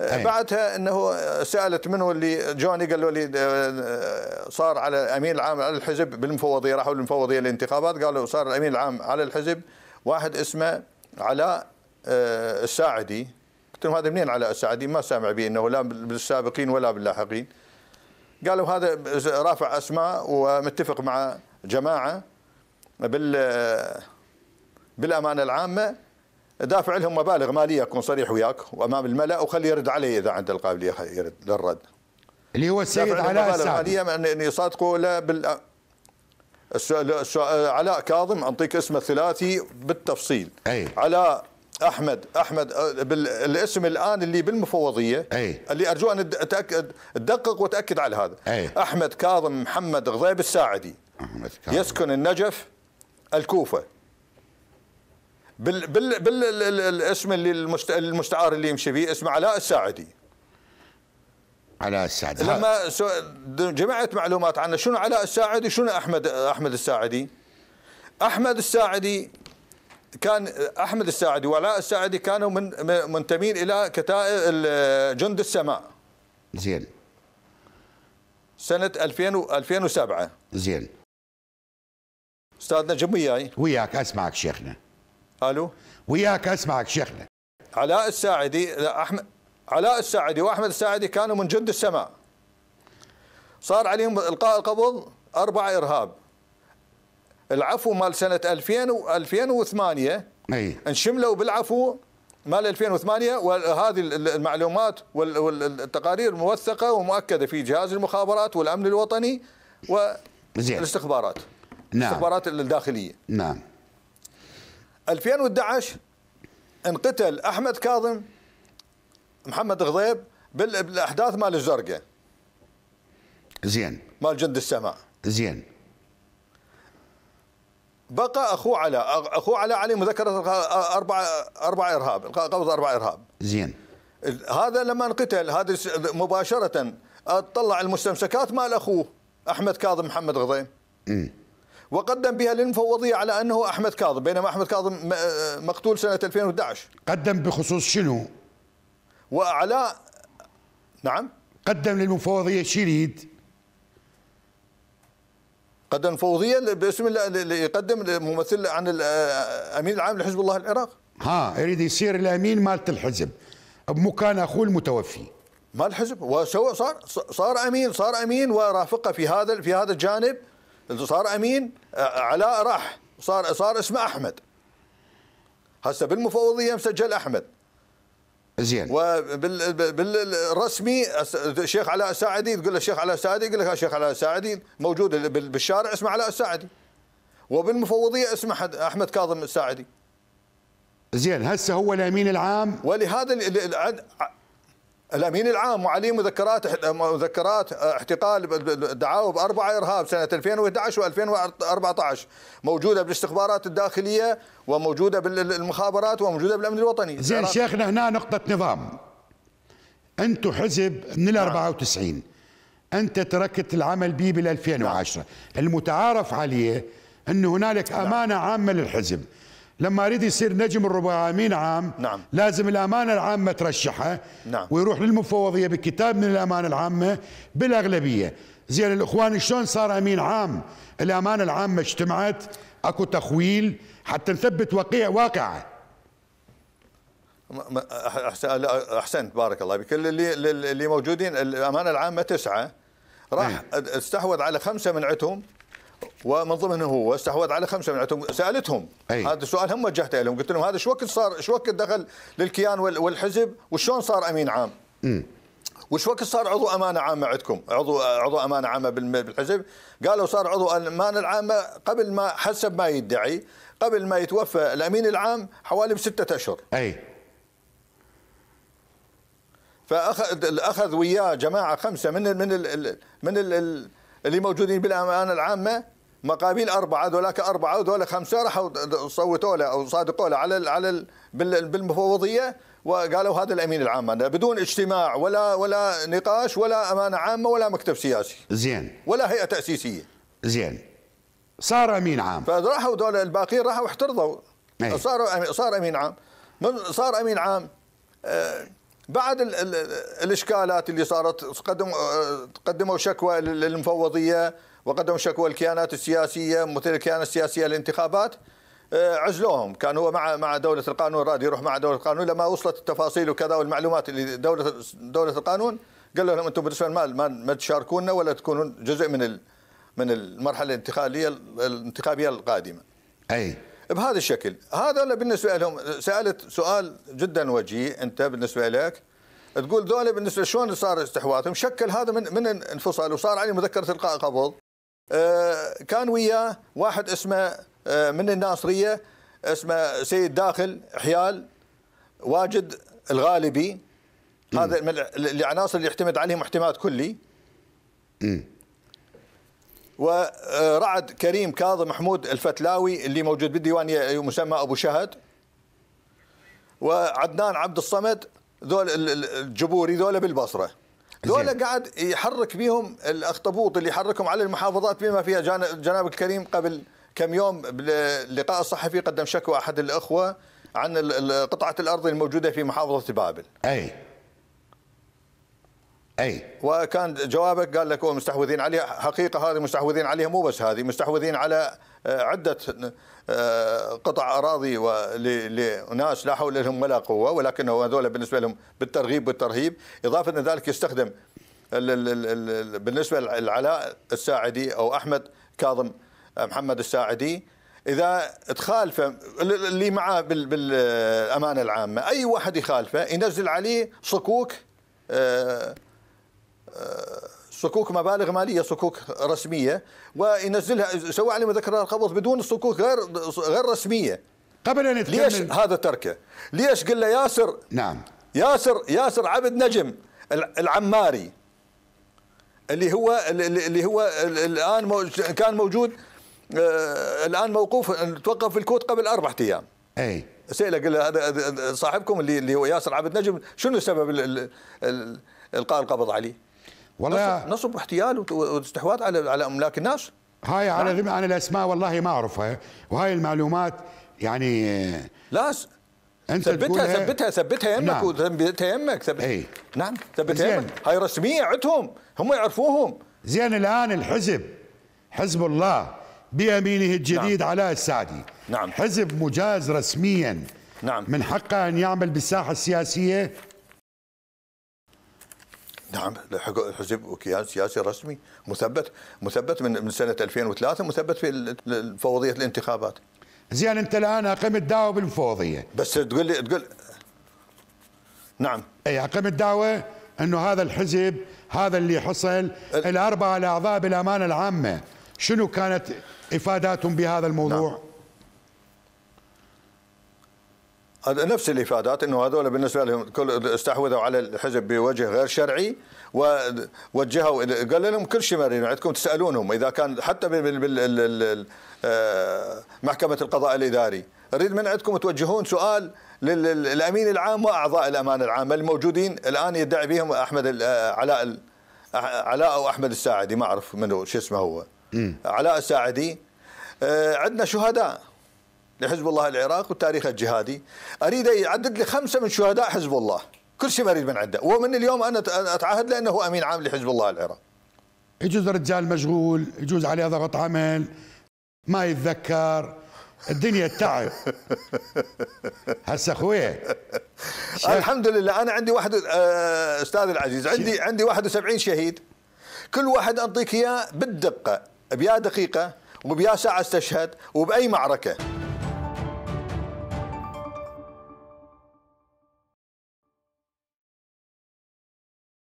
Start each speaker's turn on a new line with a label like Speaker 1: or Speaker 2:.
Speaker 1: أيه. بعدها انه سالت منه اللي جوني قال له اللي آه، آه، صار على الامين العام على الحزب بالمفوضيه راحوا المفوضيه الانتخابات قالوا صار الامين العام على الحزب واحد اسمه علاء الساعدي قلت لهم هذا منين علاء الساعدي ما سامع به انه لا بالسابقين ولا باللاحقين قالوا هذا رافع اسماء ومتفق مع جماعه بال بالامانه العامه دافع لهم مبالغ ماليه اكون صريح وياك وامام الملا وخليه يرد علي اذا عنده القابليه يرد للرد اللي هو السيد علاء السعدي ماليه ان يصادقوا لا بال علاء كاظم اعطيك اسمه الثلاثي بالتفصيل أي. علاء احمد احمد آه، بالاسم الان اللي بالمفوضيه أي. اللي ارجو ان اتاكد تدقق وتاكد على هذا أي. احمد كاظم محمد غضيب الساعدي أحمد كاظم. يسكن النجف الكوفه بال بال بالاسم اللي المشت... المستعار اللي يمشي فيه اسمه علاء الساعدي
Speaker 2: علاء الساعدي لما
Speaker 1: سو... جمعت معلومات عنه شنو علاء الساعدي شنو احمد احمد الساعدي احمد الساعدي كان احمد الساعدي وعلاء الساعدي كانوا من منتمين الى كتائب جند السماء زين سنه 2000 2007 زين استاذ نجم وياي
Speaker 2: وياك اسمعك شيخنا الو وياك اسمعك شيخنا
Speaker 1: علاء الساعدي احمد علاء الساعدي واحمد الساعدي كانوا من جند السماء صار عليهم القاء القبض اربعه ارهاب العفو مال سنه 2000 و2008 اي انشملوا بالعفو مال 2008 وهذه المعلومات والتقارير موثقه ومؤكده في جهاز المخابرات والامن الوطني
Speaker 2: والاستخبارات نعم
Speaker 1: الاستخبارات الداخليه نعم 2011 انقتل احمد كاظم محمد غضيب بالاحداث مال الزرقاء زين مال جند السماء زين بقى اخوه على اخوه على عليه مذكره اربع اربع ارهاب قبض اربع ارهاب زين هذا لما انقتل هذا مباشره اطلع المستمسكات مال اخوه احمد كاظم محمد غضيب وقدم بها للمفوضية على أنه أحمد كاظم بينما أحمد كاظم آه، مقتول سنة 2011 قدم بخصوص شنو؟ وعلى نعم قدم للمفوضية شريد قدم فوضية باسم يقدم ممثل عن الأمين آه، العام لحزب الله العراق
Speaker 2: ها يريد يصير الأمين مالت الحزب بمكان أخوه المتوفي
Speaker 1: ما الحزب وسوى صار صار امين صار امين ورافقه في هذا في هذا الجانب صار امين آه، آه، علاء راح صار صار اسمه احمد هسه بالمفوضيه مسجل احمد زين وبالرسمي الشيخ علاء الساعدي تقول له الشيخ علاء الساعدي يقول لك الشيخ علاء الساعدي موجود بالشارع اسمه علاء الساعدي وبالمفوضيه اسمه احمد كاظم الساعدي
Speaker 2: زين هسه هو الامين العام
Speaker 1: ولهذا الامين العام وعليه مذكرات مذكرات آه، احتقال دعاوى باربعه ارهاب سنه 2011 و2014 موجوده بالاستخبارات الداخليه وموجوده بالمخابرات وموجوده بالامن الوطني زين شيخنا
Speaker 2: هنا نقطه نظام انتم حزب من ال 94 نعم. انت تركت العمل به بال 2010 نعم. المتعارف عليه انه هنالك نعم. أمانة عامة للحزب لما يريد يصير نجم امين عام نعم. لازم الامانه العامه ترشحه نعم. ويروح للمفوضيه بكتاب من الامانه العامه بالاغلبيه زين الاخوان شلون صار امين عام الامانه العامه اجتمعت اكو تخويل حتى نثبت واقع واقعه
Speaker 1: احسنت بارك الله بكل اللي اللي موجودين الامانه العامه تسعه راح إيه. استحوذ على خمسه من عتهم ومن ضمنه هو استحوذ على خمسه من سالتهم أي. هذا السؤال هم وجهته لهم قلت لهم هذا شو وقت صار شو وقت دخل للكيان والحزب وشلون صار امين عام؟ وش وقت صار عضو امانه عامه عندكم؟ عضو عضو امانه عامه بالحزب؟ قالوا صار عضو امانه العامه قبل ما حسب ما يدعي قبل ما يتوفى الامين العام حوالي بستة اشهر. اي فاخذ اخذ وياه جماعه خمسه من الـ من الـ من الـ اللي موجودين بالامانه العامه مقابيل اربعه ذولاك اربعه وذولا خمسه راحوا صوتوا له او صادقوا له على على بالمفوضيه وقالوا هذا الامين العام بدون اجتماع ولا ولا نقاش ولا امانه عامه ولا مكتب سياسي زين ولا هيئه تاسيسيه
Speaker 2: زين صار امين عام
Speaker 1: فراحوا ذولا الباقيين راحوا احترضوا إيه. صاروا صار امين عام من صار امين عام آه، بعد الـ الـ الاشكالات اللي صارت قدم قدموا شكوى للمفوضيه وقدموا شكوى الكيانات السياسيه مثل الكيانات السياسيه للانتخابات آه، عزلوهم كان هو مع مع دوله القانون راد يروح مع دوله القانون لما وصلت التفاصيل وكذا والمعلومات اللي دوله دوله القانون قال لهم انتم بالنسبه المال ما, ما تشاركونا ولا تكونون جزء من من المرحله الانتقاليه الانتخابيه القادمه. اي بهذا الشكل هذا بالنسبه لهم سالت سؤال جدا وجيه انت بالنسبه لك تقول ذولا بالنسبه شلون صار استحواذهم شكل هذا من من انفصل وصار عليه مذكره القاء قبض آه، كان وياه واحد اسمه آه، من الناصريه اسمه سيد داخل حيال واجد الغالبي هذا من العناصر اللي اعتمد عليهم اعتماد كلي ورعد كريم كاظم محمود الفتلاوي اللي موجود بالديوانيه مسمى ابو شهد وعدنان عبد الصمد ذول الجبوري ذول بالبصره ذولا قاعد يحرك بهم الاخطبوط اللي يحركهم على المحافظات بما فيها جناب الكريم قبل كم يوم باللقاء الصحفي قدم شكوى احد الاخوه عن قطعه الارض الموجوده في محافظه بابل. اي اي وكان جوابك قال لك هو مستحوذين عليها حقيقه هذه مستحوذين عليها مو بس هذه مستحوذين على آه، عده آه، قطع اراضي لناس لا حول لهم ولا قوه ولكن هذول بالنسبه لهم بالترغيب والترهيب اضافه الى ذلك يستخدم بالنسبه للعلاء الساعدي او احمد كاظم آه، محمد الساعدي اذا تخالفه اللي معاه بالامانه العامه اي واحد يخالفه ينزل عليه صكوك صكوك مبالغ ماليه صكوك رسميه وينزلها يسوي عليه ذكرى القبض بدون صكوك غير غير رسميه قبل ان يتكلم ليش هذا تركه؟ ليش قل له ياسر نعم ياسر ياسر عبد نجم العماري اللي هو اللي هو الان كان موجود آه، الان موقوف توقف في الكوت قبل اربع ايام اي سأله قال هذا صاحبكم اللي هو ياسر عبد نجم شنو سبب القاء القبض عليه؟ والله نصب واحتيال واستحواذ على على املاك الناس
Speaker 2: هاي على نعم. انا الاسماء والله ما اعرفها وهاي المعلومات يعني لا انت ثبتها ثبتها
Speaker 1: ثبتها يمك نعم.
Speaker 2: وثبتها يمك ثبت اي نعم ثبتها يمك هاي رسميه عندهم هم يعرفوهم زين الان الحزب حزب الله بيمينه الجديد نعم. علاء السعدي نعم حزب مجاز رسميا نعم من حقه ان يعمل بالساحه السياسيه
Speaker 1: نعم حزب كيان سياسي رسمي مثبت مثبت من من سنه 2003 مثبت في فوضيه الانتخابات
Speaker 2: زين انت الان اقمت دعوه بالمفوضيه
Speaker 1: بس تقول لي تقول
Speaker 2: نعم اي اقمت دعوه انه هذا الحزب هذا اللي حصل الاربعه الاعضاء بالامانه العامه شنو كانت افاداتهم بهذا الموضوع؟ نعم.
Speaker 1: نفس الافادات انه هذول بالنسبه لهم كل استحوذوا على الحزب بوجه غير شرعي ووجهوا قال لهم كل شيء مرينا عندكم تسالونهم اذا كان حتى آه، محكمه القضاء الاداري اريد من عندكم توجهون سؤال للامين العام واعضاء الامانه العامه الموجودين الان يدعي بهم احمد آه، علاء آه، علاء او احمد الساعدي ما اعرف منو شو اسمه هو علاء الساعدي عندنا شهداء لحزب الله العراق والتاريخ الجهادي أريد يعدد لي خمسة من شهداء حزب الله كل شيء أريد من عنده ومن اليوم أنا أتعهد لأنه هو أمين عام لحزب الله العراق
Speaker 2: يجوز الرجال مشغول يجوز عليه ضغط عمل ما يتذكر الدنيا تعب هسه اخويا الحمد لله انا
Speaker 1: عندي واحد آه، استاذ العزيز عندي عندي 71 شهيد كل واحد انطيك اياه بالدقه بيا دقيقه وبيا ساعه استشهد وباي معركه